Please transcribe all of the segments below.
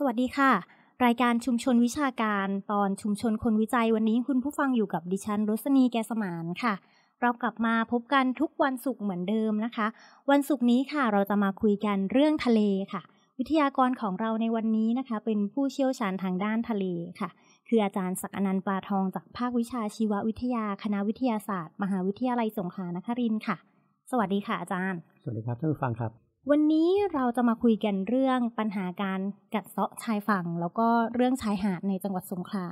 สวัสดีค่ะ รายการชุมชนวิชาการตอนชุมชนคนวิจัยวันนี้คุณผู้ฟังอยู่กับดิฉันรสนีแกสมานค่ะเรากลับมาพบกันทุกวันศุกร์เหมือนเดิมนะคะ วันศุกร์นี้ค่ะ เราจะมาคุยกันเรื่องทะเลค่ะ วิทยากรของเราในวันนี้นะคะ เป็นผู้เชี่ยวชาญทางด้านทะเลค่ะ คืออาจารย์ศักอนันต์ปลาทองจากภาควิชาชีววิทยาคณะวิทยาศาสตร์ มหาวิทยาลัยสงขลานครินทร์ค่ะ สวัสดีค่ะ อาจารย์ สวัสดีครับท่านผู้ฟังครับวันนี้เราจะมาคุยกันเรื่องปัญหาการกัดเซาะชายฝั่ง แล้วก็เรื่องชายหาดในจังหวัดสงขลา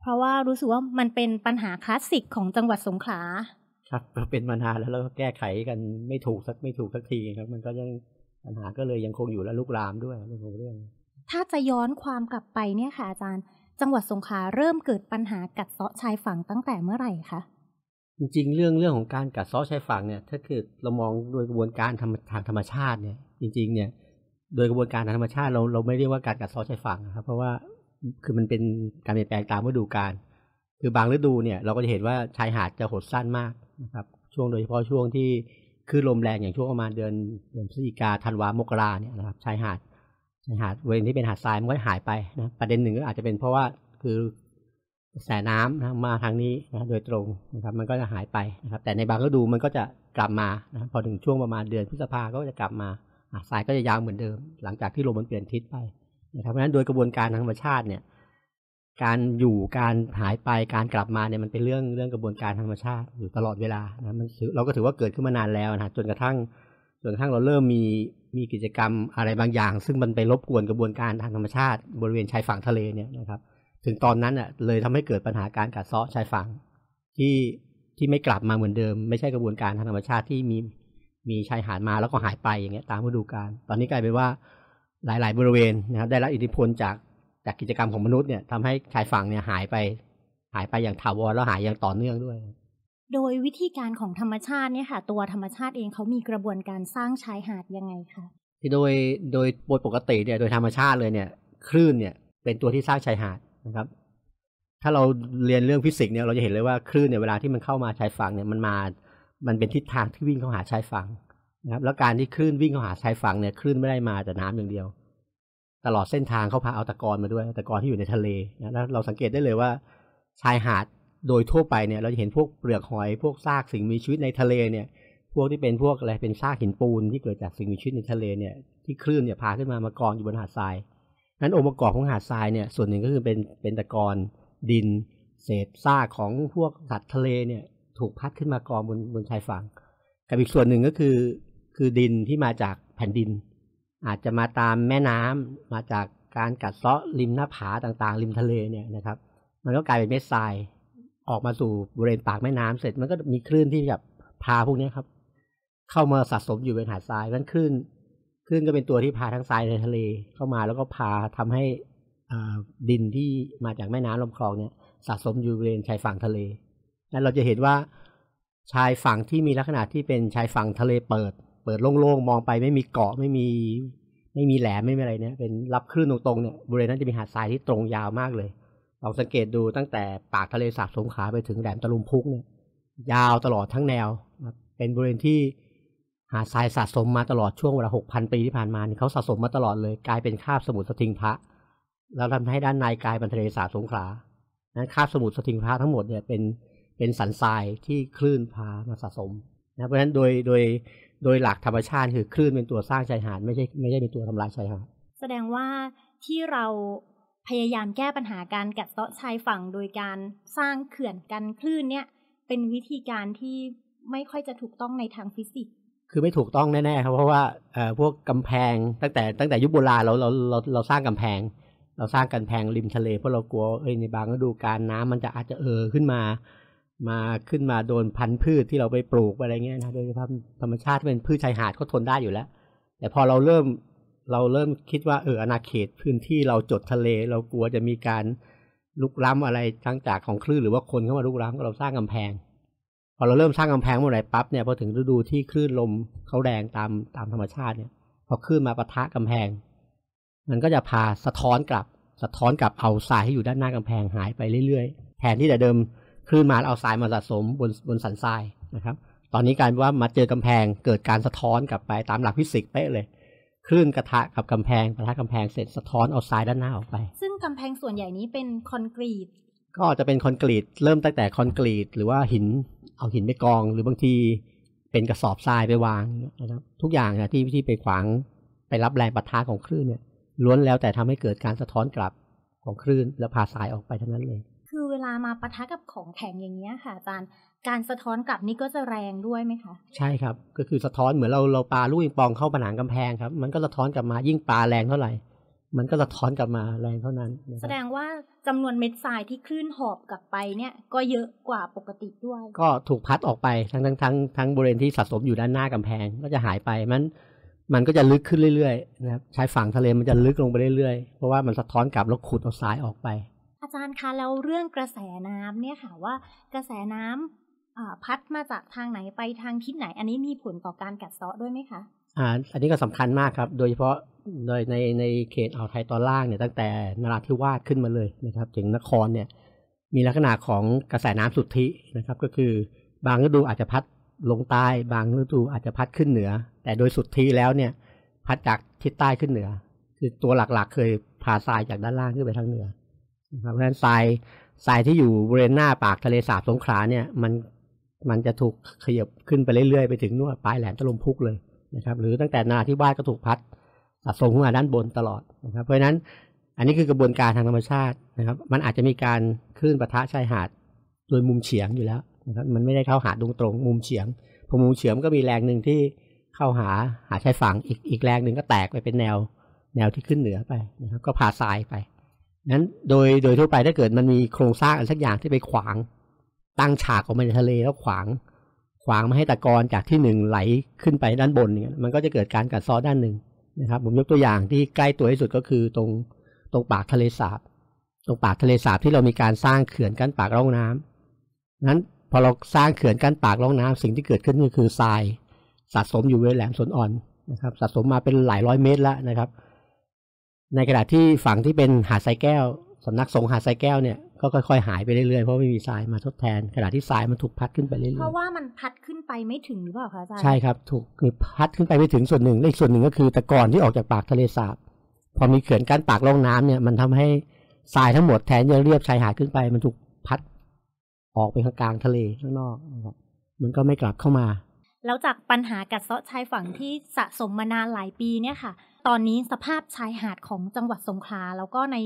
เพราะว่ารู้สึกว่ามันเป็นปัญหาคลาสสิกของจังหวัดสงขลาครับเป็นมานานแล้วเราก็แก้ไขกันไม่ถูกสักไม่ถูกสักทีครับมันก็ยังปัญหาก็เลยยังคงอยู่และลุกลามด้วยเรื่องของเรื่อง ถ้าจะย้อนความกลับไปเนี่ยค่ะอาจารย์จังหวัดสงขลาเริ่มเกิดปัญหากัดเซาะชายฝั่งตั้งแต่เมื่อไหร่คะจริงๆเรื่องเรื่องของการกัดซ้อชายฝั่งเนี่ยถ้าเกิดเรามองโดยกระบวนการทำทางธรรมชาติเนี่ยจริงๆเนี่ยโดยกระบวนการทางธรรมชาติเราเราไม่เรียกว่าการกัดซ้อชายฝั่งนะครับ เพราะว่าคือมันเป็นการเปลี่ยนแปลงตามฤดูกาลคือบางฤดูเนี่ย เราก็จะเห็นว่าชายหาดจะหดสั้นมากนะครับ ช่วงโดยเฉพาะช่วงที่คือลมแรงอย่างช่วงประมาณเดือนเดือนพฤศจิกาธันวามกราเนี่ยนะครับชายหาดชายหาดเวณที่เป็นหาดทรายมันก็หายไปนะประเด็นหนึ่งก็อาจจะเป็นเพราะว่าคือสายน้ำนะมาทางนี้นะโดยตรงนะครับ มันก็จะหายไปนะครับ แต่ในบางฤดูมันก็จะกลับมานะพอถึงช่วงประมาณเดือนพฤษภาก็จะกลับมาสายก็จะยาวเหมือนเดิมหลังจากที่ลมมันเปลี่ยนทิศไปนะครับเพราะฉะนั้นโดยกระบวนการทางธรรมชาติเนี่ย การอยู่การหายไปการกลับมาเนี่ยมันเป็นเรื่องเรื่องกระบวนการธรรมชาติ อยู่ตลอดเวลานะมันเราก็ถือว่าเกิดขึ้นมานานแล้วนะจนกระทั่งจนกระทั่งเราเริ่มมีมีกิจกรรมอะไรบางอย่าง ซึ่งมันไปรบกวนกระบวนการทางธรรมชาติ บริเวณชายฝั่งทะเลเนี่ยนะครับถึงตอนนั้นอ่ะเลยทำให้เกิดปัญหาการกัดเซาะชายฝั่งที่ที่ไม่กลับมาเหมือนเดิมไม่ใช่กระบวนการทางธรรมชาติที่มีมีชายหาดมาแล้วก็หายไปอย่างเงี้ยตามฤดูกาลตอนนี้กลายเป็นว่าหลาย ๆบริเวณนะครับได้รับอิทธิพลจากจากกิจกรรมของมนุษย์เนี่ยทำให้ชายฝั่งเนี่ยหายไปหายไปอย่างถาวรแล้วหายอย่างต่อเนื่องด้วย โดยวิธีการของธรรมชาติเนี่ยค่ะ ตัวธรรมชาติเองเขามีกระบวนการสร้างชายหาดยังไงคะที่โดยโดยโดยปกติเนี่ยโดยธรรมชาติเลยเนี่ยคลื่นเนี่ยเป็นตัวที่สร้างชายหาดนะครับ ถ้าเราเรียนเรื่องฟิสิกส์เนี่ย เราจะเห็นเลยว่าคลื่นเนี่ยเวลาที่มันเข้ามาชายฝั่งเนี่ย มันมา มันเป็นทิศทางที่วิ่งเข้าหาชายฝั่งนะครับ แล้วการที่คลื่นวิ่งเข้าหาชายฝั่งเนี่ย คลื่นไม่ได้มาแต่น้ำอย่างเดียว ตลอดเส้นทางเขาพาเอาตะกอนมาด้วย ตะกอนที่อยู่ในทะเลนะ แล้วเราสังเกตได้เลยว่าชายหาดโดยทั่วไปเนี่ย เราจะเห็นพวกเปลือกหอย พวกซากสิ่งมีชีวิตในทะเลเนี่ย พวกที่เป็นพวกอะไรเป็นซากหินปูนที่เกิดจากสิ่งมีชีวิตในทะเลเนี่ย ที่คลื่นเนี่ยพาขึ้นมา มากองอยู่บนหาดทรายนั้นองค์ประกอบของหาดทรายเนี่ยส่วนหนึ่งก็คือเป็นเป็นตะกอนดิน เศษซากของพวกสัตว์ทะเลเนี่ย ถูกพัดขึ้นมากองบนบนชายฝั่งกับอีกส่วนหนึ่งก็คือคือดินที่มาจากแผ่นดิน อาจจะมาตามแม่น้ำ มาจากการกัดเซาะริมหน้าผาต่างๆริมทะเลเนี่ยนะครับ มันก็กลายเป็นเม็ดทรายออกมาสู่บริเวณปากแม่น้ำเสร็จมันก็มีคลื่นที่แบบพาพวกนี้ครับ เข้ามาสะสมอยู่เป็นหาดทรายนั้นคลื่นคลื่นก็เป็นตัวที่พาทั้งทรายในทะเลเข้ามาแล้วก็พาทำให้ดินที่มาจากแม่น้ำลำคลองเนี่ยสะสมอยู่บริเวณชายฝั่งทะเลนั้นเราจะเห็นว่าชายฝั่งที่มีลักษณะที่เป็นชายฝั่งทะเลเปิด เปิดโล่งๆ มองไปไม่มีเกาะไม่มีไม่มีแหลมไม่มีอะไรเนี่ย เป็นรับคลื่นตรงๆ เนี่ยบริเวณนั้นจะมีหาดทรายที่ตรงยาวมากเลยลองสังเกตดูตั้งแต่ ปากทะเลสาบสงขาไปถึงแหลมตะลุมพุกเนี่ยยาวตลอดทั้งแนวเป็นบริเวณที่หาทรายสะสมมาตลอดช่วงเวลาหกพันปีที่ผ่านมา เขาสะสมมาตลอดเลยกลายเป็นคาบสมุทรสทิงพระแล้วทำให้ด้านในกลายเป็นทะเลสาบสงขลานั้นคาบสมุทรสทิงพระทั้งหมดเนี่ยเป็นเป็นสันทรายที่คลื่นพามาสะสมนะเพราะฉะนั้นโดยโดยโดยหลักธรรมชาติคือคลื่นเป็นตัวสร้างชายหาดไม่ใช่ไม่ใช่เป็นตัวทำลายชายหาด แสดงว่าที่เราพยายามแก้ปัญหาการกัดเซาะชายฝั่งโดยการสร้างเขื่อนกันคลื่นเนี่ยเป็นวิธีการที่ไม่ค่อยจะถูกต้องในทางฟิสิกสคือไม่ถูกต้องแน่ๆครับเพราะว่าพวกกำแพงตั้งแต่ ตั้งแต่ยุคโบราณเราเราเราเราสร้างกำแพง เราสร้างกำแพงริมทะเลเพราะเรากลัวเอ้ยในบางฤดูกาลน้ำมันจะอาจจะเออขึ้นมามาขึ้นมาโดนพันธุ์พืชที่เราไปปลูกอะไรเงี้ยนะโดยเฉพาะธรรมชาติที่เป็นพืชชายหาดก็ทนได้อยู่แล้ว แต่พอเราเริ่มเราเริ่มคิดว่าเอออาณาเขตพื้นที่เราจดทะเล เรากลัวจะมีการลุกล้ำอะไรทั้งจากของคลื่น หรือว่าคนเข้ามาลุกล้ำเราสร้างกำแพงพอเราเริ่มสร้างกำแพงเมื่อไหร่ปั๊บเนี่ยพอถึงฤดูที่คลื่นลมเขาแรงตามตามธรรมชาติเนี่ย พอคลื่นมาปะทะกำแพง มันก็จะพาสะท้อนกลับสะท้อนกลับเอาทรายที่อยู่ด้านหน้ากำแพงหายไปเรื่อยๆแทนที่แต่เดิมคลื่นมาเอาทรายมาสะสมบนบนสันทรายนะครับ ตอนนี้การว่ามาเจอกำแพงเกิดการสะท้อนกลับไปตามหลักฟิสิกส์เป๊ะเลยคลื่นกระทะกับกำแพงกระทะกำแพงเสร็จสะท้อนเอาทรายด้านหน้าออกไป ซึ่งกำแพงส่วนใหญ่นี้เป็นคอนกรีต ก็จะเป็นคอนกรีตเริ่มตั้งแต่คอนกรีต หรือว่าหินเอาหินไปกองหรือบางทีเป็นกระสอบทรายไปวางนะครับทุกอย่างนะที่ที่ไปขวางไปรับแรงปะทะของคลื่นเนี่ยล้วนแล้วแต่ทำให้เกิดการสะท้อนกลับของคลื่น แล้วพาสายออกไปทั้งนั้นเลยคือเวลามาปะทะกับของแข็งอย่างเงี้ยค่ะอาจารย์การสะท้อนกลับนี่ก็จะแรงด้วยไหมคะ ใช่ครับก็คือสะท้อนเหมือนเราเราปาลูกปิงปองเข้าผนังกำแพงครับมันก็สะท้อนกลับมายิ่งปาแรงเท่าไหร่มันก็สะท้อนกลับมาแรงเท่านั้น แสดงว่า จำนวนเม็ดทรายที่คลื่นหอบกลับไปเนี่ยก็เยอะกว่าปกติด้วย ก็ถูกพัดออกไป ทั้งทั้งทั้งทั้งบริเวณที่สะสมอยู่ด้านหน้ากำแพง ก็จะหายไปมันมันก็จะลึกขึ้นเรื่อยๆนะครับชายฝั่งทะเลมันจะลึกลงไปเรื่อยๆ เพราะว่ามันสะท้อนกลับ แล้วขุดเอาทรายออกไป อาจารย์คะแล้วเรื่องกระแสน้ำเนี่ยค่ะว่ากระแสน้ำพัดมาจากทางไหนไปทางทิศไหนอันนี้มีผลต่อการกัดเซาะด้วยไหมคะอ่าอันนี้ก็สำคัญมากครับโดยเฉพาะโดยในในเขตอ่าวไทยตอนล่างเนี่ยตั้งแต่นราธิวาสขึ้นมาเลยนะครับ ถึงนครเนี่ยมีลักษณะของกระแสน้ำสุทธินะครับ ก็คือบางฤดูอาจจะพัดลงใต้ บางฤดูอาจจะพัดขึ้นเหนือ แต่โดยสุทธิแล้วเนี่ย พัดจากทิศใต้ขึ้นเหนือ คือตัวหลักๆ เคยพาทรายจากด้านล่างขึ้นไปทางเหนือนะครับเพราะฉะนั้นทรายทรายที่อยู่บริเวณหน้าปากทะเลสาบสงขลาเนี่ยมันมันจะถูกขยับขึ้นไปเรื่อยๆ ไปถึงนู่นปลายแหลมตะลุมพุกเลยนะครับ หรือตั้งแต่นาที่บ้านก็ถูกพัดส่งขึ้นมาด้านบนตลอดนะครับ เพราะฉะนั้นอันนี้คือกระบวนการทางธรรมชาตินะครับ มันอาจจะมีการคลื่นปะทะชายหาดโดยมุมเฉียงอยู่แล้วนะครับ มันไม่ได้เข้าหาตรงตรงมุมเฉียง พอมุมเฉียงก็มีแรงหนึ่งที่เข้าหาหาชายฝั่งอีกอีกแรงหนึ่งก็แตกไปเป็นแนวแนวที่ขึ้นเหนือไปนะครับก็พาทรายไปนั้นโดยโดยทั่วไปถ้าเกิดมันมีโครงสร้างอะไรสักอย่างที่ไปขวางตั้งฉากออกมาในทะเลแล้วขวางขวางไม่ให้ตะกอนจากที่หนึ่งไหลขึ้นไปด้านบนเนี่ยมันก็จะเกิดการกัดซ้อด้านหนึ่งนะครับผมยกตัวอย่างที่ใกล้ตัวที่สุดก็คือตรงตรงปากทะเลสาบ ตรงปากทะเลสาบที่เรามีการสร้างเขื่อนกั้นปากร่องน้ำนั้นพอเราสร้างเขื่อนกั้นปากร่องน้ำ สิ่งที่เกิดขึ้นก็คือทรายสะสมอยู่เวลแหลมสนอ่อนนะครับ สะสมมาเป็นหลายร้อยเมตรแล้วนะครับ ในขณะที่ฝั่งที่เป็นหาดทรายแก้วสำนักสงฆ์หาดทรายแก้วเนี่ยก็ค่อยๆหายไปเรื่อยๆเพราะไม่มีทรายมาทดแทนขณะที่ทรายมันถูกพัดขึ้นไปเรื่อยๆเพราะว่ามันพัดขึ้นไปไม่ถึงหรือเปล่าคะอาจารย์ใช่ครับถูกคือพัดขึ้นไปไม่ถึงส่วนหนึ่งและอีกส่วนหนึ่งก็คือตะกอนที่ออกจากปากทะเลสาบ พอมีเขื่อนกั้นปากร่องน้ำเนี่ยมันทำให้ทรายทั้งหมดแทนจะเรียบชายหาดขึ้นไป มันถูกพัดออกไปข้างกลางทะเลข้างนอกนะครับมันก็ไม่กลับเข้ามา แล้วจากปัญหากัดเซาะชายฝั่งที่สะสมมานานหลายปีเนี่ยค่ะ ตอนนี้สภาพชายหาดของจังหวัดสงขลาแล้วก็ใน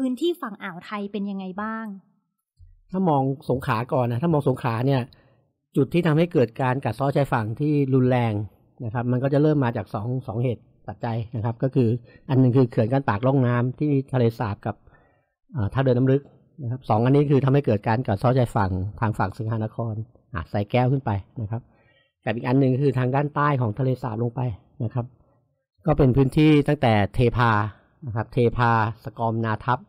พื้นที่ฝั่งอ่าวไทยเป็นยังไงบ้าง ถ้ามองสงขาก่อนนะ ถ้ามองสงขลาเนี่ย จุดที่ทำให้เกิดการกัดซ้อชายฝั่งที่รุนแรงนะครับ มันก็จะเริ่มมาจากสองสองเหตุปัจจัยนะครับ ก็คืออันหนึ่งคือเขื่อนกั้นปากล่องน้ำที่ทะเลสาบกับท่าเดินน้าลึกนะครับ สองอันนี้คือทำให้เกิดการกัดซ้อชายฝั่งทางฝั่งสิงหานครอาจใส่แก้วขึ้นไปนะครับ กับอีกอันหนึ่งคือทางด้านใต้ของทะเลสาบลงไปนะครับ ก็เป็นพื้นที่ตั้งแต่เทพานะครับ เทพาสกอมนาทับ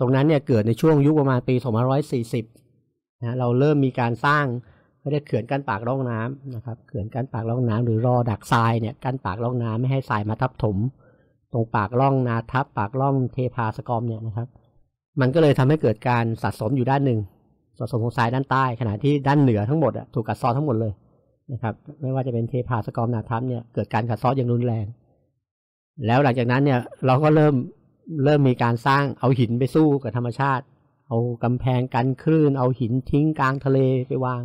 ตรงนั้นเนี่ยเกิดในช่วงยุคประมาณปี2540นะเราเริ่มมีการสร้างไม่ได้เขื่อนกั้นปากร่องน้ำนะครับ เขื่อนกั้นปากร่องน้ำหรือรอดักทรายเนี่ย กั้นปากร่องน้ำไม่ให้ทรายมาทับถม ตรงปากร่องนาทับปากร่องเทพาสกอมเนี่ยนะครับ มันก็เลยทำให้เกิดการสะสมอยู่ด้านหนึ่งสะสมของทรายด้านใต้ขณะที่ด้านเหนือทั้งหมดถูกกัดเซาะทั้งหมดเลยนะครับ ไม่ว่าจะเป็นเทพาสกอมนาทับเนี่ยเกิดการกัดเซาะอย่างรุนแรง แล้วหลังจากนั้นเนี่ยเราก็เริ่มเริ่มมีการสร้างเอาหินไปสู้กับธรรมชาติ เอากำแพงกันคลื่นเอาหินทิ้ง กลางทะเลไปวาง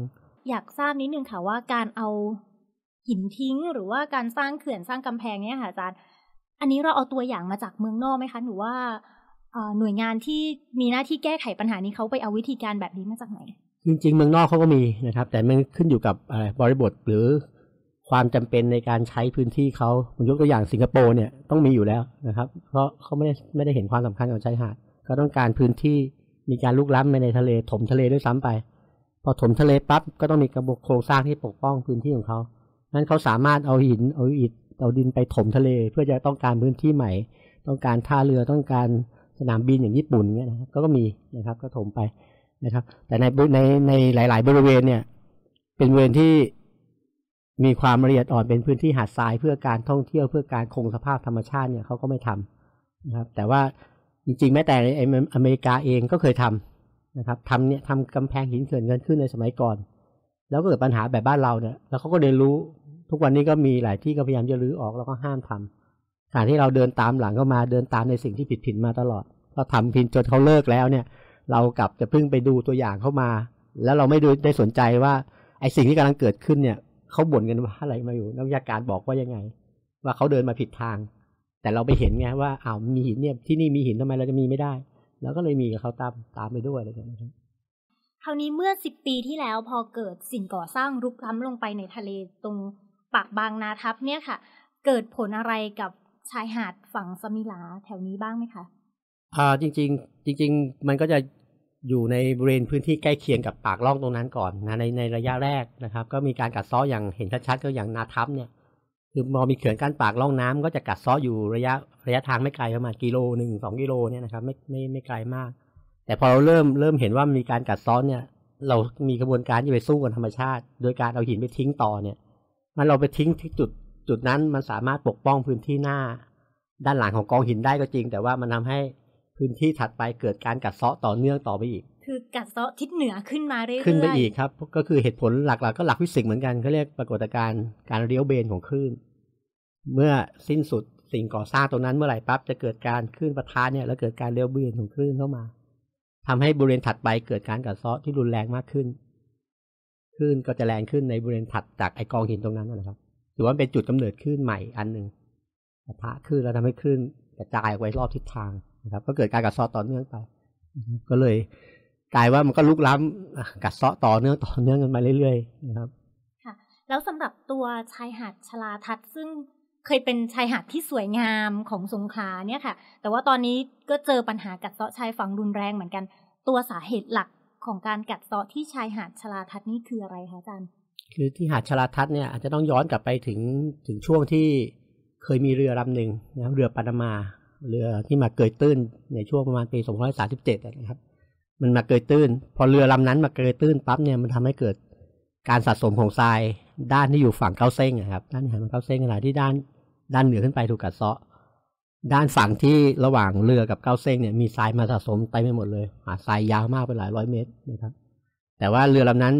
อยากทราบนิดนึงค่ะว่าการเอาหินทิ้งหรือว่าการสร้างเขื่อนสร้างกำแพงเนี่ยค่ะอาจารย์ อันนี้เราเอาตัวอย่างมาจากเมืองนอกไหมคะหรือว่าหน่วยงานที่มีหน้าที่แก้ไขปัญหานี้เขาไปเอาวิธีการแบบนี้มาจากไหน จริง ๆ เมืองนอกเขาก็มีนะครับ แต่มันขึ้นอยู่กับบริบทหรือความจำเป็นในการใช้พื้นที่เขาผมยกตัวอย่างสิงคโปร์เนี่ยต้องมีอยู่แล้วนะครับ เพราะเขาไม่ได้ไม่ได้เห็นความสำคัญของชายหาดเขาต้องการพื้นที่มีการลุกล้ำไปในทะเลถมทะเลด้วยซ้ำไป พอถมทะเลปั๊บก็ต้องมีกระบกโครงสร้างที่ปกป้องพื้นที่ของเขานั้นเขาสามารถเอาหินเอาอิฐเอาดินไปถมทะเลเพื่อจะต้องการพื้นที่ใหม่ ต้องการท่าเรือต้องการสนามบินอย่างญี่ปุ่นเนี่ยนะครับก็มีนะครับก็ถมไปนะครับ แต่ในในในหลาย ๆ บริเวณเนี่ย เป็นบริเวณที่มีความละเอียดอ่อนเป็นพื้นที่หาดทรายเพื่อการท่องเที่ยวเพื่อการคงสภาพธรรมชาติเนี่ยเขาก็ไม่ทำนะครับ แต่ว่าจริงๆแม้แต่ในอเมริกาเองก็เคยทำนะครับทำเนี่ยทำกำแพงหินเขื่อนกันขึ้นในสมัยก่อน แล้วก็เกิดปัญหาแบบบ้านเราเนี่ย แล้วเขาก็เรียนรู้ทุกวันนี้ก็มีหลายที่ก็พยายามจะรื้อออกแล้วก็ห้ามทำการที่เราเดินตามหลังเข้ามาเดินตามในสิ่งที่ผิดผิดมาตลอดก็ทำผิดจนเขาเลิกแล้วเนี่ย เรากลับจะพึ่งไปดูตัวอย่างเข้ามา แล้วเราไม่ได้สนใจว่าไอ้สิ่งที่กำลังเกิดขึ้นเนี่ยเขาบ่นกันว่าอะไรมาอยู่ นักวิชาการบอกว่ายังไง ว่าเขาเดินมาผิดทาง แต่เราไปเห็นไงว่าอ้าวมีหินเนี่ยที่นี่มีหินทำไมเราจะมีไม่ได้ แล้วก็เลยมีกับเขาตามตามไปด้วยอะไรอย่างเงี้ยคราวนี้เมื่อสิบปีที่แล้วพอเกิดสิ่งก่อสร้างรุกล้ำลงไปในทะเลตรงปากบางนาทับเนี่ยค่ะ เกิดผลอะไรกับชายหาดฝั่งสมิลาแถวนี้บ้างไหมคะ อ่าจริง ๆ จริง ๆ มันก็จะอยู่ในบริเวณพื้นที่ใกล้เคียงกับปากล่องตรงนั้นก่อนนะในในระยะแรกนะครับ ก็มีการกัดซ้ออย่างเห็นชัดๆก็อย่างนาทับเนี่ยคือมอมีเขื่อนกั้นปากล่องน้ำก็จะกัดซ้ออยู่ระยะระยะทางไม่ไกลประมาณกิโลหนึ่งสองกิโลเนี่ยนะครับไม่ไม่ไม่ไกลมาก แต่พอเราเริ่มเริ่มเห็นว่ามีการกัดซ้อเนี่ยเรามีกระบวนการที่ไปสู้กับธรรมชาติ โดยการเอาหินไปทิ้งต่อเนี่ยมันเราไปทิ้งที่จุดจุดนั้นมันสามารถปกป้องพื้นที่หน้า ด้านหลังของกองหินได้ก็จริง แต่ว่ามันทำให้พื้นที่ถัดไปเกิดการกัดเซาะต่อเนื่องต่อไปอีก คือกัดเซาะทิศเหนือขึ้นมาเรื่อยๆ ขึ้นไปอีกครับ ก็คือเหตุผลหลักๆก็หลักฟิสิกส์เหมือนกันเขาเรียกปรากฏการณ์การเลี้ยวเบนของคลื่น เมื่อสิ้นสุดสิ่งก่อสร้างตรงนั้น เมื่อไหร่ปั๊บจะเกิดการคลื่นประทนเนี่ย แล้วเกิดการเลี้ยวเบนของคลื่นเข้ามา ทำให้บริเวณถัดไปเกิดการกัดเซาะที่รุนแรงมากขึ้น คลื่นก็จะแรงขึ้นในบริเวณถัดจากไอกองหินตรงนั้นนะครับ ถือว่าเป็นจุดกำเนิดคลื่นใหม่อันหนึ่งปะทะคลื่นแล้วทำให้คลื่นกระจายไปรอบทิศทางนะครับก็เกิดการกัดเซาะต่อเนื่องไปก็เลยกลายว่ามันก็ลุกล้ำกัดเซาะต่อเนื่องต่อเนื่องกันมาเรื่อยๆนะครับ ค่ะ แล้วสำหรับตัวชายหาดชลาทัศน์ซึ่งเคยเป็นชายหาดที่สวยงามของสงขลาเนี่ยค่ะ แต่ว่าตอนนี้ก็เจอปัญหากัดเซาะชายฝั่งรุนแรงเหมือนกัน ตัวสาเหตุหลักของการกัดเซาะที่ชายหาดชลาทัศน์นี่คืออะไรคะอาจารย์ คือที่หาดชลาทัศน์เนี่ยอาจจะต้องย้อนกลับไปถึงถึงช่วงที่เคยมีเรือลำหนึ่งนะเรือปานามาเรือที่มาเกยตื้นในช่วงประมาณปี2537นะครับ มันมาเกยตื้น พอเรือลำนั้นมาเกยตื้นปั๊บเนี่ย มันทำให้เกิดการสะสมของทรายด้านที่อยู่ฝั่งเก้าเส้นนะครับ ด้านทีหันเก้าเส้นขณะที่ด้าน ด้านเหนือขึ้นไปถูกกัดเซาะ ด้านฝั่งที่ระหว่างเรือกับเก้าเส้นเนี่ย มีทรายมาสะสมเต็ไมไปหมดเลยหาทรายยาวมากเป็นหลายร้อยเมตรนะครับ แต่ว่าเรือลำนั้น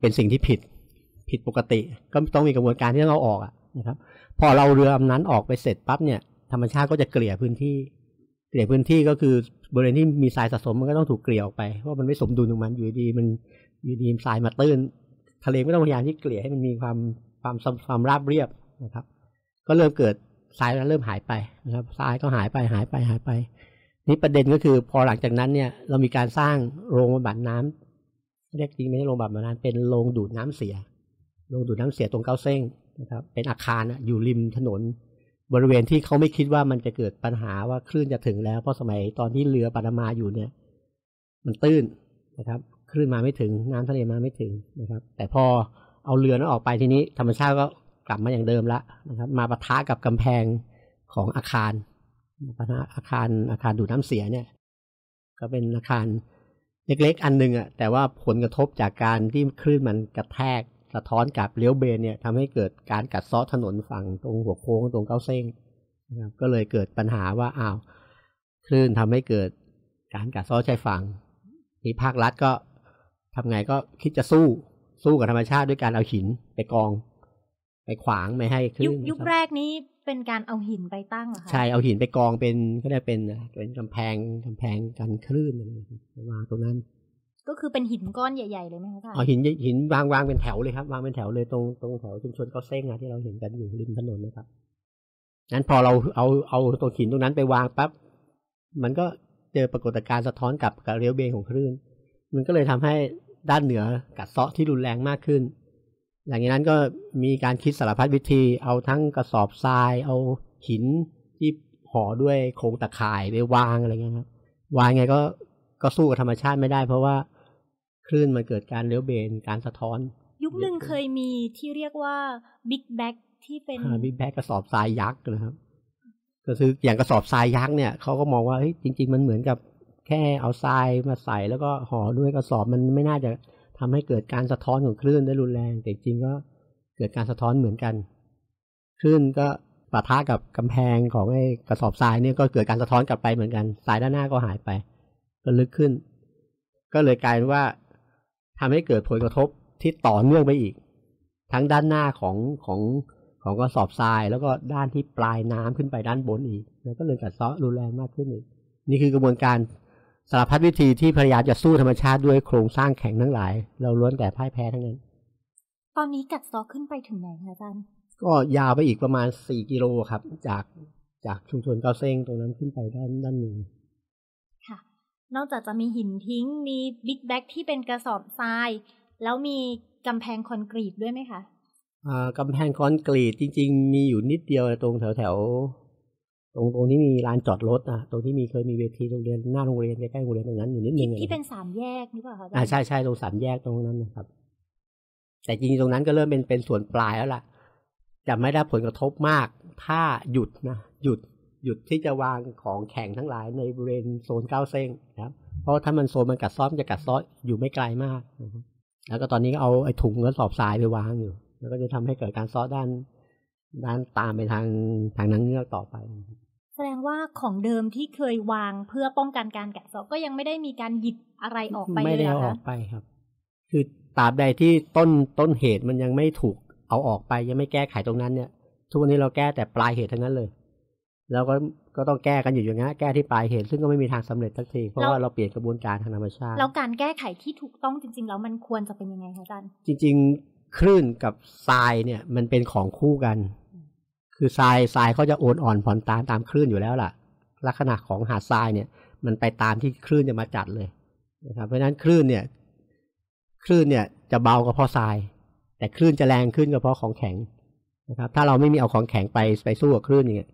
เป็นสิ่งที่ผิดผิดปกติ ก็ต้องมีกระบวนการที่ต้องเอาออกนะครับ พอเราเรือลำนั้นออกไปเสร็จปั๊บเนี่ยธรรมชาติก็จะเกลี่ยพื้นที่ เกลี่ยพื้นที่ก็คือบริเวณที่มีทรายสะสมมันก็ต้องถูกเกลี่ยออกไป เพราะมันไม่สมดุลของมันอยู่ดีมันอยู่ดีทรายมาตื้นทะเลก็ต้องพยายามที่เกลี่ยให้มันมีความความความราบเรียบนะครับ ก็เริ่มเกิดทรายเริ่มหายไปนะครับทรายก็หายไปหายไปหายไปนี่ประเด็นก็คือพอหลังจากนั้นเนี่ยเรามีการสร้างโรงบำบัดน้ำเรียกจริงไม่ใช่โรงบำบัดน้ำเป็นโรงดูดน้ำเสียโรงดูดน้ำเสียตรงเก้าเส้งนะครับเป็นอาคารอยู่ริมถนนบริเวณที่เขาไม่คิดว่ามันจะเกิดปัญหาว่าคลื่นจะถึงแล้ว เพราะสมัยตอนที่เรือปานามาอยู่เนี่ยมันตื้นนะครับคลื่นมาไม่ถึงน้ำทะเลมาไม่ถึงนะครับ แต่พอเอาเรือนั้นออกไปทีนี้ ธรรมชาติก็กลับมาอย่างเดิมละนะครับมาปะทะกับกำแพงของอาคารปะทะอาคารอาคารดูดน้ำเสียเนี่ยก็เป็นอาคารเล็กๆ อันหนึ่งอะแต่ว่าผลกระทบจากการที่คลื่นมันกระแทกสะท้อนกับเลี้ยวเบนเนี่ยทำให้เกิดการกัดเซาะถนนฝั่งตรงหัวโค้งตรงเก้าเส้นนะครับก็เลยเกิดปัญหาว่าอ้าวคลื่นทำให้เกิดการกัดเซาะชายฝั่งนี่ภาครัฐก็ทำไงก็คิดจะสู้สู้กับธรรมชาติด้วยการเอาหินไปกองไปขวางไม่ให้คลื่นยุคแรกนี้เป็นการเอาหินไปตั้งเหรอคะใช่เอาหินไปกองเป็นก็ได้เป็นเป็นกำแพงกำแพงกันคลื่นประมาณตรงนั้นก็คือเป็นหินก้อนใหญ่ ๆ เลยไหมคะอ๋อหินหินวางวางเป็นแถวเลยครับ วางเป็นแถวเลยตรงตรงแถวชุมชนเขาเซ้งนะที่เราเห็นกันอยู่ริมถนนนะครับนั้นพอเราเอาเอาตัวหินตรงนั้นไปวางปั๊บมันก็เจอปรากฏการณ์สะท้อนกับกับเรวเบยของคลื่น มันก็เลยทำให้ด้านเหนือกัดเซาะที่รุนแรงมากขึ้นหลังจากนั้นก็มีการคิดสารพัดวิธี เอาทั้งกระสอบทราย เอาหินที่ห่อด้วยโครงตะข่ายไปวางอะไรเงี้ยครับ วางไงก็ก็สู้กับธรรมชาติไม่ได้เพราะว่าคลื่นมันเกิดการเลี้ยวเบน การสะท้อน ยุคหนึ่งเคยมีที่เรียกว่าบิ๊กแบ็กที่เป็นบิ๊กแบ็กกระสอบทรายยักษ์นะครับ ก็คืออย่างกระสอบทรายยักษ์เนี่ยเขาก็มองว่าเฮ้ยจริง ๆ มันเหมือนกับ แค่เอาทรายมาใส่แล้วก็ห่อด้วยกระสอบมันไม่น่าจะทำให้เกิดการสะท้อนของคลื่นได้รุนแรง แต่จริงก็เกิดการสะท้อนเหมือนกันคลื่นก็ปะทะกับกำแพงของไอ้กระสอบทรายเนี่ยก็เกิดการสะท้อนกลับไปเหมือนกันทรายด้านหน้าก็หายไปก็ลึกขึ้น ก็เลยกลายว่าทำให้เกิดผลกระทบที่ต่อเนื่องไปอีก ทั้งด้านหน้าของของของกระสอบทรายแล้วก็ด้านที่ปลายน้ำขึ้นไปด้านบนอีกแล้วก็เลยกัดเซาะรุนแรงมากขึ้นอีกนี่คือกระบวนการสารพัดวิธีที่พยายามจะสู้ธรรมชาติด้วยโครงสร้างแข็งทั้งหลาย เราล้วนแต่พ่ายแพ้ทั้งนั้น ตอนนี้กัดเซาะขึ้นไปถึงไหนคะอาจารย์ก็ยาวไปอีกประมาณสี่กิโลครับ จากจากชุมชนเกาเซ้งตรงนั้นขึ้นไปด้านด้านหนึ่งนอกจากจะมีหินทิ้งมีบิ๊กแบ็กที่เป็นกระสอบทรายแล้วมีกำแพงคอนกรีตด้วยไหมคะกำแพงคอนกรีตจริง ๆมีอยู่นิดเดียวตรงแถวแถวตรงตรงนี้มีลานจอดรถอ่ะ ตรงที่มีเคยมีเวทีโรงเรียน หน้าโรงเรียนใกล้ๆโรงเรียนตรงนั้นอยู่นิดนึงที่เป็นสามแยกนี่เปล่าคะอ่าใช่ใช่ตรงสามแยกตรงนั้นนะครับแต่จริงๆตรงนั้นก็เริ่มเป็นเป็นส่วนปลายแล้วล่ะ จะไม่ได้ผลกระทบมากถ้าหยุดนะหยุดหยุดที่จะวางของแข็งทั้งหลายในบริเวณโซนเก้าเส้นนะครับ เพราะถ้ามันโซนมันกัดซ้อมจะกัดซ้ออยู่ไม่ไกลามากนะครับแล้วก็ตอนนี้ก็เอาไอ้ถุงกระสอบทรายไปวางอยู่ แล้วก็จะทำให้เกิดการซ้อด้าน ด้านตามไปทางทางนังเงือกต่อไป แสดงว่าของเดิมที่เคยวางเพื่อป้องกันการกัดซ้อก็ยังไม่ได้มีการหยิบอะไรออกไปเลยนะะไม่ได้ออกไปครับ คือตราบใดที่ต้นต้นเหตุมันยังไม่ถูกเอาออกไปยังไม่แก้ไขตรงนั้นเนี่ย ทุกวันนี้เราแก้แต่ปลายเหตุทั้งนั้นเลยแล้วก็ ก็ต้องแก้กันอยู่อย่างนี้แก้ที่ปลายเหตุซึ่งก็ไม่มีทางสำเร็จสักที เพราะว่าเราเปลี่ยนกระบวนการทางธรรมชาติ แล้วการแก้ไขที่ถูกต้องจริงๆแล้วมันควรจะเป็นยังไงคะอาจารย์จริงๆ คลื่นกับทรายเนี่ย มันเป็นของคู่กัน คือทรายทรายเขาจะโอนอ่อนผ่อนตามตามคลื่นอยู่แล้วล่ะ ลักษณะของหาดทรายเนี่ย มันไปตามที่คลื่นจะมาจัดเลยนะครับ เพราะฉะนั้นคลื่นเนี่ย คลื่นเนี่ยจะเบาก็เพราะทราย แต่คลื่นจะแรงขึ้นก็เพราะของแข็งนะครับ ถ้าเราไม่มีเอาของแข็งไปไปสู้กับคลื่นอย่างเงี้ย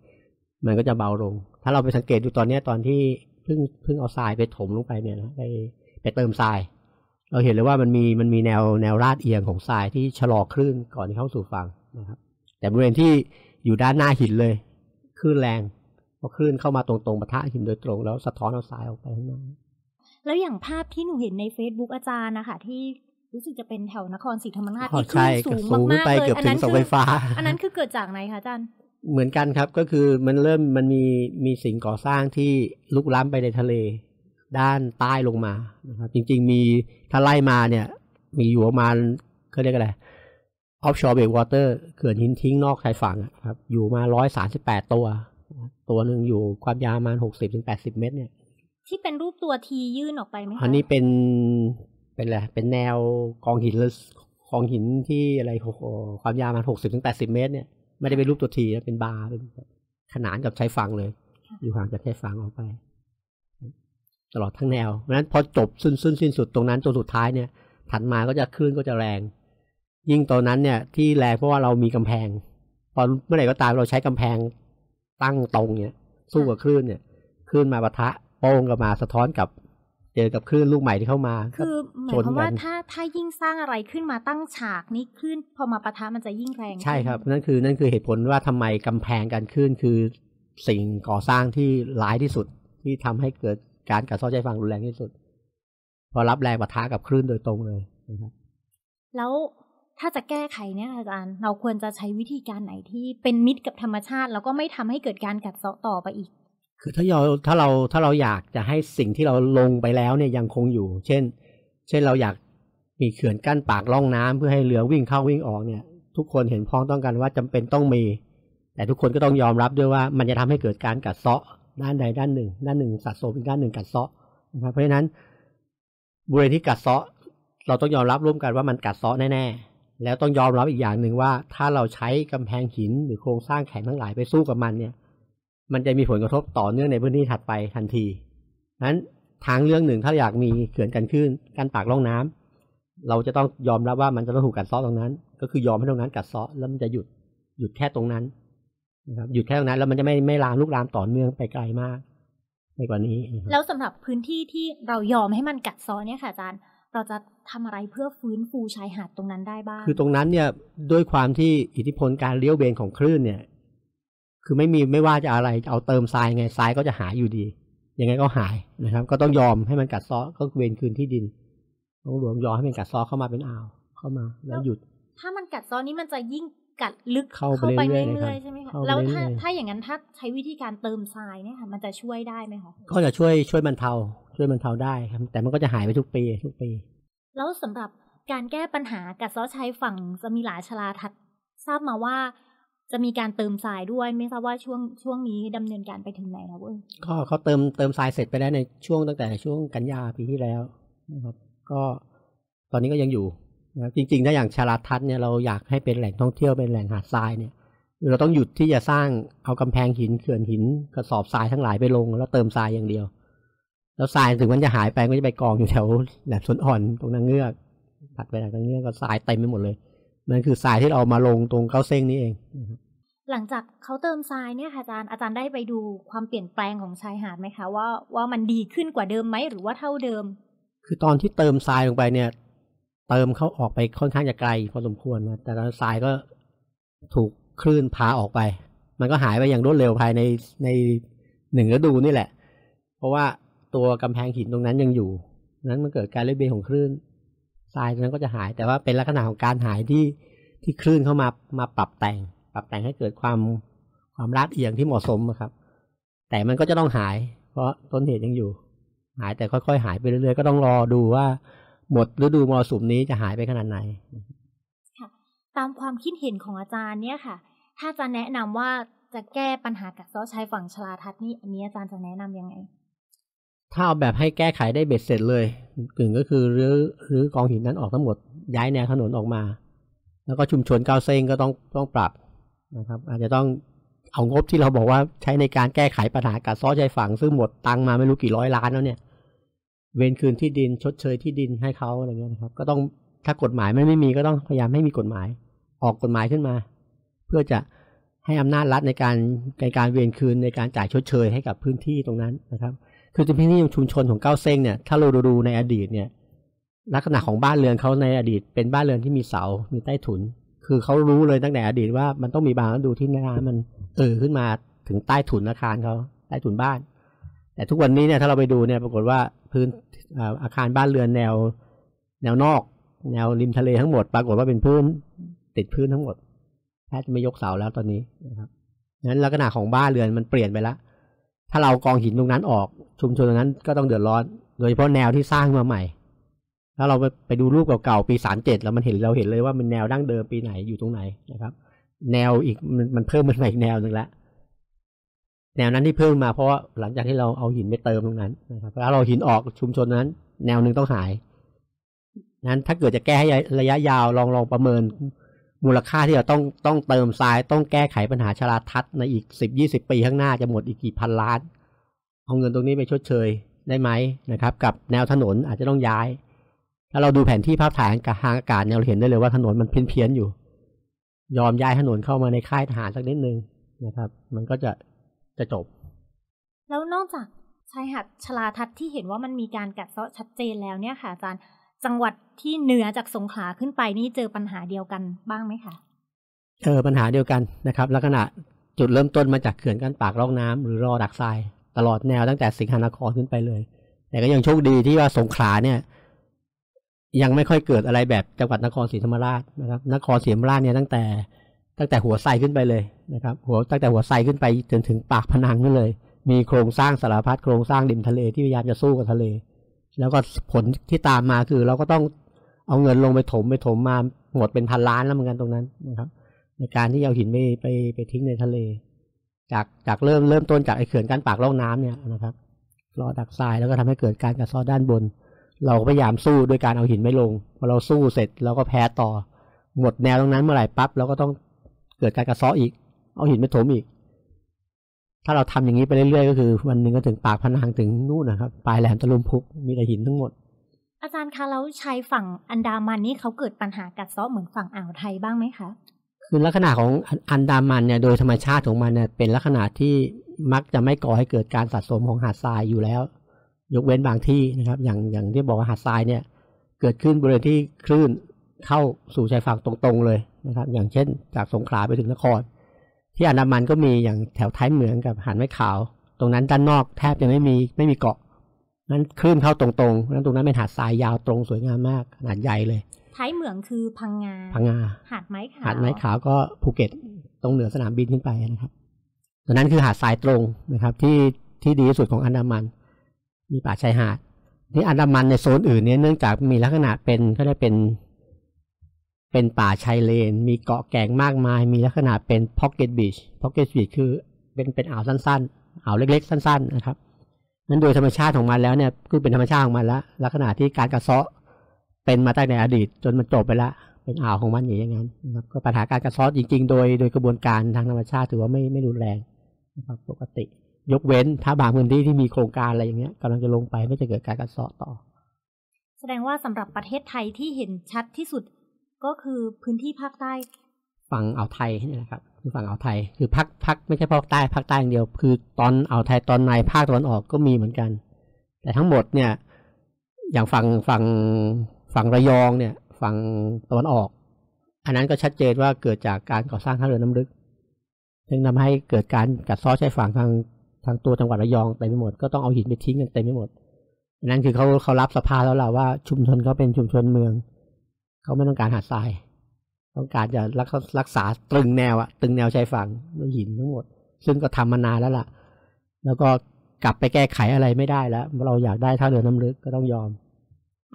มันก็จะเบาลง ถ้าเราไปสังเกตดูตอนนี้ตอนที่เพิ่งเพิ่งเอาทรายไปถมลงไปเนี่ยนะไปไปเติมทราย เราเห็นเลยว่ามันมีมันมีแนวแนวลาดเอียงของทรายที่ชะลอคลื่นก่อนที่เข้าสู่ฝั่งนะครับ แต่บริเวณที่อยู่ด้านหน้าหินเลยคลื่นแรงพอคลื่นเข้ามาตรงๆปะทะหินโดยตรง แล้วสะท้อนเอาทรายออกไปข้างหน้าแล้วอย่างภาพที่หนูเห็นใน Facebook อาจารย์นะคะที่รู้สึกจะเป็นแถวนครศรีธรรมราชที่ขึ้นสูงมากๆเลยอันนั้นคืออันนั้นคือเกิดจากไหนคะอาจารย์เหมือนกันครับก็คือมันเริ่มมันมีมีสิ่งก่อสร้างที่ลุกล้ำไปในทะเล ด้านใต้ลงมานะครับจริงๆมีถ้าไล่มาเนี่ย มีอยู่ประมาณเขาเรียกอะไรออฟชอร์เบรกวอเตอร์เขื่อนหินทิ้งนอกชายฝั่งครับอยู่มาร้อยสาสิบแปดตัว ตัวหนึ่งอยู่ความยาวประมาณหกสิบถึงแปดสิบเมตรเนี่ยที่เป็นรูปตัวทียื่นออกไปไหมอันนี้เป็นเป็นอะไรเป็นแนวกองหินกองหินที่อะไรความยาวประมาณหกสิบถึงแปดสิบเมตรเนี่ยไม่ได้เป็นรูปตัวทีแล้วเป็นบาร์เป็นขนานกับใช้ฟังเลย อยู่ห่างจากช้ฟังออกไป ตลอดทั้งแนวเพราะนั้นพอจบสิ้นสิ้นสิ้นสุดตรงนั้นตัวสุดท้ายเนี่ยถัดมาก็จะคลื่นก็จะแรง ยิ่งตอนนั้นเนี่ย ที่แรงเพราะว่าเรามีกำแพงพอเมื่อไหร่ก็ตามเราใช้กำแพงตั้งตรงเนี่ยสู้กับคลื่นเนี่ยคลื่นมาปะทะโป้งกับมาสะท้อนกับเจอกับคลื่นลูกใหม่ที่เข้ามาคือหมายความว่าถ้าถ้ายิ่งสร้างอะไรขึ้นมาตั้งฉากนี้คลื่นพอมาปะทะมันจะยิ่งแรง ใช่ครับ นั่นคือนั่นคือเหตุผลว่าทำไมกำแพงกันคลื่นคือสิ่งก่อสร้างที่ร้ายที่สุดที่ทำให้เกิดการกัดเซาะใจฟังรุนแรงที่สุด พอรับแรงปะทะกับคลื่นโดยตรงเลยนะครับแล้วถ้าจะแก้ไข เนี่ยอาจารย์เราควรจะใช้วิธีการไหนที่เป็นมิตรกับธรรมชาติแล้วก็ไม่ทำให้เกิดการกัดเซาะต่อไปอีกคือถ้าเราถ้าเราถ้าเราอยากจะให้สิ่งที่เราลงไปแล้วเนี่ยยังคงอยู่ เช่น เช่นเราอยากมีเขื่อนกั้นปากร่องน้ำ เพื่อให้เรือวิ่งเข้าวิ่งออกเนี่ย ทุกคนเห็นพ้องต้องกันว่าจำเป็นต้องมี แต่ทุกคนก็ต้องยอมรับด้วยว่ามันจะทำให้เกิดการกัดเซาะด้านใด ด้านหนึ่งด้านหนึ่งสะสมอีกด้านหนึ่งกัดเซาะนะครับเพราะฉะนั้นบริเวณที่กัดเซาะ เราต้องยอมรับร่วมกันว่ามันกัดเซาะแน่ๆ แล้วต้องยอมรับอีกอย่างหนึ่งว่า ถ้าเราใช้กำแพงหิน หรือโครงสร้างแข็งทั้งหลายไปสู้กับมันเนี่ยมันจะมีผลกระทบต่อเนื่องในพื้นที่ถัดไปทันทีนั้นทางเรื่องหนึ่งถ้าอยากมีเขื่อนกันขึ้นการปากร่องน้ำ เราจะต้องยอมรับว่ามันจะต้องถูกกัดเซาะตรงนั้น ก็คือยอมให้ตรงนั้นกัดเซาะแล้วมันจะหยุดหยุดแค่ตรงนั้นนะครับหยุดแค่ตรงนั้นแล้วมันจะไม่ไม่ลามลูกลามต่อเนื่องไปไกลมากในกว่านี้แล้วสำหรับพื้นที่ที่เรายอมให้มันกัดเซาะเนี่ยค่ะอาจารย์เราจะทำอะไรเพื่อฟื้นฟูชายหาดตรงนั้นได้บ้าง คือตรงนั้นเนี่ยด้วยความที่อิทธิพลการเลี้ยวเบนของคลื่นเนี่ยคือไม่มีไม่ว่าจะอะไรเอาเติมทรายไงทรายก็จะหายอยู่ดียังไงก็หายนะครับ ก็ต้องยอมให้มันกัดซ้อก็เวนคืนที่ดินต้องหลวงยอมให้มันกัดซ้อเข้ามาเป็นอ่าวเข้ามา แล้วหยุด ถ้ามันกัดซ้อนี้มันจะยิ่งกัดลึกเข้าไปเรื่อยๆใช่ไหมคะแล้วถ้าถ้าอย่างนั้นถ้าใช้วิธีการเติมทรายเนี่ยค่ะมันจะช่วยได้ไหมคะก็จะช่วยช่วยบรรเทาช่วยบรรเทาได้ครับ แต่มันก็จะหายไปทุกปีทุกปีแล้วสำหรับการแก้ปัญหากัดซ้อชายฝั่งจะมีหลาชลาทัดทราบมาว่าจะมีการเติมทรายด้วยไม่ทราบว่าช่วงช่วงนี้ดำเนินการไปถึงไหนแล้วเว้ยก็เขาเติมเติมทรายเสร็จไปแล้วในช่วงตั้งแต่ช่วงกันยาปีที่แล้วนะครับ ก็ตอนนี้ก็ยังอยู่นะจริง ๆ ถ้าอย่างชาลาทัศน์เนี่ยเราอยากให้เป็นแหล่งท่องเที่ยวเป็นแหล่งหาดทรายเนี่ยเราต้องหยุดที่จะสร้างเอากำแพงหินเขื่อนหินกระสอบทรายทั้งหลายไปลง แล้วเติมทรายอย่างเดียว แล้วทรายถึงมันจะหายไปก็จะไปกองอยู่แถวแหลมสนอ่อนตรงนางเงือกถัดไปทางนางเงือกก็ทรายเต็มไปหมดเลยนั่นคือทรายที่เรามาลงตรงเก้าเส้นนี้เอง หลังจากเขาเติมทรายเนี่ยค่ะอาจารย์อาจารย์ได้ไปดูความเปลี่ยนแปลงของชายหาดไหมคะว่าว่ามันดีขึ้นกว่าเดิมไหมหรือว่าเท่าเดิม คือตอนที่เติมทรายลงไปเนี่ย เติมเขาออกไปค่อนข้างจะไกลพอสมควรนะแต่ตอนทรายก็ถูกคลื่นพาออกไป มันก็หายไปอย่างรวดเร็วภายในในหนึ่งฤดูนี่แหละเพราะว่าตัวกำแพงหินตรงนั้นยังอยู่นั้นมันเกิดการเลื่อนเบของคลื่นทรายนั้นก็จะหายแต่ว่าเป็นลักษณะของการหายที่ที่คลื่นเข้ามามาปรับแต่ง ปรับแต่งให้เกิดความความลาดเอียงที่เหมาะสมครับ แต่มันก็จะต้องหาย เพราะต้นเหตุยังอยู่ หายแต่ค่อยๆ หายไปเรื่อยๆ ก็ต้องรอดูว่า หมดฤดูมรสุมนี้จะหายไปขนาดไหนค่ะ ตามความคิดเห็นของอาจารย์เนี่ยค่ะ ถ้าจะแนะนำว่าจะแก้ปัญหากับเซอะชายฝั่งชลาทัศน์นี่อันนี้อาจารย์จะแนะนํำยังไงถ้าเอาแบบให้แก้ไขได้เบ็ดเสร็จเลยกึ่งก็คือรื้อรื้อกองหินนั้นออกทั้งหมดย้ายแนวถนนออกมา แล้วก็ชุมชนเก้าเซ้งก็ต้องต้องปรับนะครับ อาจจะต้องเอางบที่เราบอกว่าใช้ในการแก้ไขปัญหาการซ้อชายฝั่งซึ่งหมดตังมาไม่รู้กี่ร้อยล้านแล้วเนี่ยเวนคืนที่ดินชดเชยที่ดินให้เขาอะไรเงี้ยนะครับ ก็ต้องถ้ากฎหมายไม่ไม่มีก็ต้องพยายามให้มีกฎหมาย ออกกฎหมายขึ้นมา เพื่อจะให้อำนาจรัฐในการในการเวนคืนในการจ่ายชดเชยให้กับพื้นที่ตรงนั้นนะครับคือจุดพินิยมชุมชนของเก้าเซ้งเนี่ย ถ้าเราดูในอดีตเนี่ย ลักษณะของบ้านเรือนเขาในอดีตเป็นบ้านเรือนที่มีเสา มีใต้ถุน คือเขารู้เลยตั้งแต่อดีตว่ามันต้องมีบางฤดูที่น้ำมันเออขึ้นมาถึงใต้ถุนอาคารเขาใต้ถุนบ้าน แต่ทุกวันนี้เนี่ยถ้าเราไปดูเนี่ยปรากฏว่าพื้นอาคารบ้านเรือนแนว แนวนอก แนวริมทะเลทั้งหมด ปรากฏว่าเป็นพื้นติดพื้นทั้งหมดแทบจะไม่ยกเสาแล้วตอนนี้นะครับนั้น ลักษณะของบ้านเรือนมันเปลี่ยนไปแล้วถ้าเรากองหินตรงนั้นออกชุมชนตรงนั้นก็ต้องเดือดร้อน โดยเฉพาะแนวที่สร้างมาใหม่ถ้าเราไปดูรูปเก่าๆปีสามเจ็ดแล้วมันเห็นเราเห็นเลยว่ามันแนวดั้งเดิมปีไหนอยู่ตรงไหนนะครับ แนวอีกมันเพิ่มมาใหม่อีกแนวหนึ่งละแนวนั้นที่เพิ่มมาเพราะหลังจากที่เราเอาหินไปเติมตรงนั้นนะครับแล้วเราหินออกชุมชนนั้น แนวหนึ่งต้องหายนั้นถ้าเกิดจะแก้ให้ระยะยาวลองลองประเมินมูลค่าที่เราต้องต้องเติมทราย ต้องแก้ไขปัญหาชราทัศน์ในอีกสิบยี่สิบปีข้างหน้าจะหมดอีกกี่พันล้าน เอาเงินตรงนี้ไปชดเชยได้ไหมนะครับ กับแนวถนนอาจจะต้องย้าย ถ้าเราดูแผนที่ภาพถ่ายกับทางอากาศเนี่ยเราเห็นได้เลยว่าถนนมันเพี้ยนนอยู่ ยอมย้ายถนนเข้ามาในค่ายทหารสักนิดนึงนะครับ มันก็จะจะจบ แล้วนอกจากชายหาดชลาทัศน์ที่เห็นว่ามันมีการกัดเซาะชัดเจนแล้วเนี่ยค่ะอาจารย์จังหวัดที่เหนือจากสงขลาขึ้นไปนี่เจอปัญหาเดียวกันบ้างไหมคะเจอปัญหาเดียวกันนะครับ ลักษณะจุดเริ่มต้นมาจากเขื่อนกั้นปากร่องน้ำ หรือรอดักทรายตลอดแนวตั้งแต่สิงหานครขึ้นไปเลย แต่ก็ยังโชคดีที่ว่าสงขลาเนี่ยยังไม่ค่อยเกิดอะไรแบบจังหวัดนครศรีธรรมราชนะครับนครศรีธรรมราชเนี่ยตั้งแต่ตั้งแต่หัวไซขึ้นไปเลยนะครับ หัวตั้งแต่หัวไซขึ้นไปจนถึงปากพนังนั่นเลย มีโครงสร้างสารพัดโครงสร้างดิมทะเล ที่พยายามจะสู้กับทะเลแล้วก็ผลที่ตามมาคือเราก็ต้องเอาเงินลงไปถมไปถมมา หมดเป็นพันล้านแล้วเหมือนกันตรงนั้นนะครับ ในการที่เอาหินไปไปไปทิ้งในทะเล จากจากเริ่มเริ่มต้นจากไอ้เขื่อนกั้นปากร่องน้ำเนี่ยนะครับรอดักทรายแล้วก็ทำให้เกิดการกระซอด้านบน เราพยายามสู้ด้วยการเอาหินไม่ลงพอเราสู้เสร็จเราก็แพ้ต่อ หมดแนวตรงนั้นเมื่อไหร่ปั๊บเราก็ต้องเกิดการกระซออีก เอาหินไปถมอีกถ้าเราทำอย่างนี้ไปเรื่อย ๆ ก็คือวันหนึ่งก็ถึงปากพนังถึงนู่นนะครับปลายแหลมตะลุมพุกมีแต่หินทั้งหมด อาจารย์คะแล้วชายฝั่งอันดามันนี่เขาเกิดปัญหากัดเซาะเหมือนฝั่งอ่าวไทยบ้างไหมคะคือลักษณะของอันดามันเนี่ยโดยธรรมชาติของมันเนี่ยเป็นลักษณะที่มักจะไม่ก่อให้เกิดการสะสมของหาดทรายอยู่แล้ว ยกเว้นบางที่นะครับ อย่างอย่างที่บอกว่าหาดทรายเนี่ยเกิดขึ้นบริเวณที่คลื่นเข้าสู่ชายฝั่งตรงๆ เลยนะครับ อย่างเช่น จากสงขลาไปถึงนครที่อันดามันก็มีอย่างแถวท้ายเหมืองกับหาดไม้ขาว ตรงนั้นด้านนอกแทบจะไม่มีไม่มีเกาะนั้นคลื่นเข้าตรงๆนั้นตรงนั้นเป็นหาดทรายยาวตรงสวยงามมากขนาดใหญ่เลยท้ายเหมืองคือพังงาพังงาหาดไม้ขาวหาดไม้ขาวก็ภูเก็ตตรงเหนือสนามบินขึ้นไปนะครับตรงนั้นคือหาดทรายตรงนะครับ ที่ที่ดีที่สุดของอันดามัน มีป่าชายหาดนี่อันดามันในโซนอื่นเนี่ยเนื่องจากมีลักษณะเป็นก็ได้เป็นเป็นป่า ชาย เลน มีเกาะแก่งมากมาย มีลักษณะเป็นพ็อกเก็ตบีชพ็อกเก็ตบีชคือเป็นเป็นอ่าวสั้นๆอ่าวเล็กๆ สั้นๆ นะครับนั้นโดยธรรมชาติของมันแล้วเนี่ยคือเป็นธรรมชาติของมันละลักษณะที่การกระเซาะเป็นมาตั้งแต่อดีต จนมันจบไปละเป็นอ่าวของมันอย่างนั้นนะครับก็ปัญหาการกระเซาะจริงๆโดยโดยกระบวนการทางธรรมชาติถือว่าไม่ไม่รุนแรงนะครับปกติ ยกเว้นถ้าบางพื้นที่ที่มีโครงการอะไรอย่างเงี้ยกำลังจะลงไปไม่จะเกิดการกระเซาะต่อ แสดงว่าสำหรับประเทศไทยที่เห็นชัดที่สุดก็คือพื้นที่ภาคใต้ ฝั่งอ่าวไทยนี่แหละครับคือฝั่งอ่าวไทย คือภาคภาคไม่ใช่ภาคใต้ภาคใต้อย่างเดียว คือ ตอนอ่าวไทยตอนในภาคตะวันออกก็มีเหมือนกัน แต่ทั้งหมดเนี่ย อย่างฝั่งฝั่งฝั่งระยองเนี่ยฝั่งตะวันออกอันนั้นก็ชัดเจนว่าเกิดจากการก่อสร้างท่าเรือน้ำลึกซึงทาให้เกิดการกัดซ้อใช้ฝั่งทางทางตัวจังหวัดระยองเต็มไปหมดก็ต้องเอาหินไปทิ้งกันเต็มไปหมดนั่นคือเขาเขารับสภาแล้วล่ะว่า ชุมชนเขาเป็นชุมชนเมืองเขาไม่ต้องการหาดทราย ต้องการจะรักรักษาตรึงแนวอะตรึงแนวชายฝั่งด้วยหินทั้งหมด ซึ่งก็ทำมานานแล้วล่ะ แล้วก็กลับไปแก้ไขอะไรไม่ได้แล้ว เราอยากได้ท่าเรือน้ำลึกก็ต้องยอม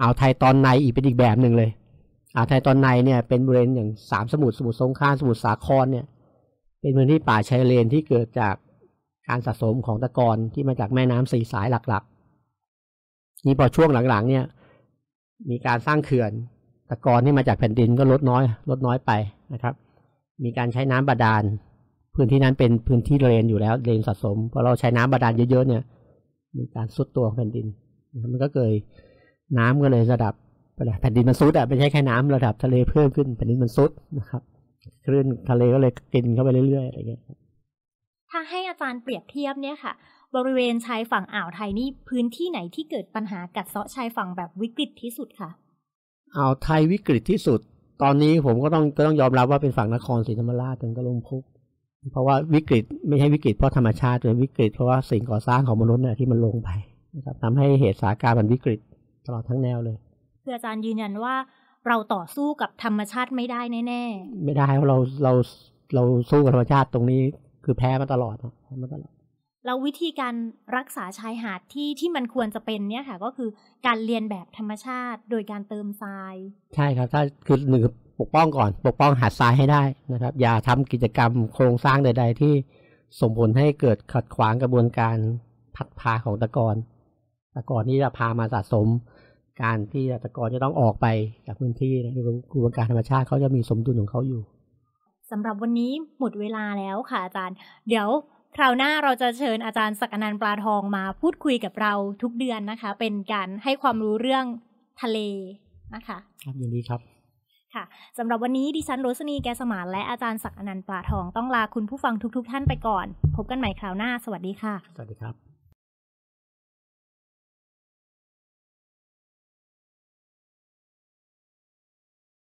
เอาไทยตอนในอีกเป็นอีกแบบหนึ่งเลยอาไทยตอนในเนี่ย เป็นบริเวณอย่างสามสมุทรสมุทรสงครามสมุทรสาครเนี่ย เป็นพื้นที่ป่าชายเลนที่เกิดจากการสะสมของตะกอนที่มาจากแม่น้ำสี่สายหลักๆนี่พอช่วงหลังๆ เนี่ย มีการสร้างเขื่อนตะกอนที่มาจากแผ่นดินก็ลดน้อย ลดน้อยไปนะครับ มีการใช้น้ำบาดาลพื้นที่นั้นเป็นพื้นที่เลนอยู่แล้วเลนสะสมพอเราใช้น้ำบาดาลเยอะๆเนี่ยมีการซุดตัวของแผ่นดิน มันก็เกิดน้ำก็เลยระดับไปแผ่นดินมันซุดอ่ะไม่ใช่แค่น้ำระดับทะเลเพิ่มขึ้นแผ่นดินมันซุดนะครับคลื่นทะเลก็เลยกินเข้าไปเรื่อยๆอะไรเงี้ยถ้าให้อาจารย์เปรียบเทียบเนี่ยค่ะ บริเวณชายฝั่งอ่าวไทยนี่ พื้นที่ไหนที่เกิดปัญหากัดเซาะชายฝั่งแบบวิกฤตที่สุดค่ะเอาไทยวิกฤตที่สุด ตอนนี้ผมก็ต้องก็ต้องยอมรับว่าเป็นฝั่งนครศรีธรรมราชถึงกระลุมพุกเพราะว่าวิกฤตไม่ใช่วิกฤตเพราะธรรมชาติแต่วิกฤตเพราะว่าสิ่งก่อสร้างของมนุษย์เนี่ยที่มันลงไปนะครับทำให้เหตุสาการมันวิกฤตตลอดทั้งแนวเลยคืออาจารย์ยืนยันว่าเราต่อสู้กับธรรมชาติไม่ได้แน่ๆไม่ได้เพราะเราเราเราสู้กับธรรมชาติตรงนี้ คือแพ้มาตลอดแพ้มาตลอดแล้ววิธีการรักษาชายหาดที่ที่มันควรจะเป็นเนี่ยค่ะ ก็คือการเรียนแบบธรรมชาติโดยการเติมทราย ใช่ครับ ถ้าคือหนึ่งปกป้องก่อน ปกป้องหาดทรายให้ได้นะครับ อย่าทำกิจกรรมโครงสร้างใด ๆ ที่ส่งผลให้เกิดขัดขวางกระบวนการพัดพาของตะกอนตะกอนนี่จะพามาสะสม การที่ตะกอนจะต้องออกไปจากพื้นที่ในกระบวนการธรรมชาติเขาจะมีสมดุลของเขาอยู่สำหรับวันนี้หมดเวลาแล้วค่ะอาจารย์เดี๋ยวคราวหน้าเราจะเชิญอาจารย์ศักนันปลาทองมาพูดคุยกับเราทุกเดือนนะคะ เป็นการให้ความรู้เรื่องทะเลนะคะ ครับยินดีครับ ค่ะสำหรับวันนี้ดิฉันโรสนีแกสมานและอาจารย์ศักนันปลาทองต้องลาคุณผู้ฟังทุกๆ ท่านไปก่อน พบกันใหม่คราวหน้า สวัสดีค่ะสวัสดีครับ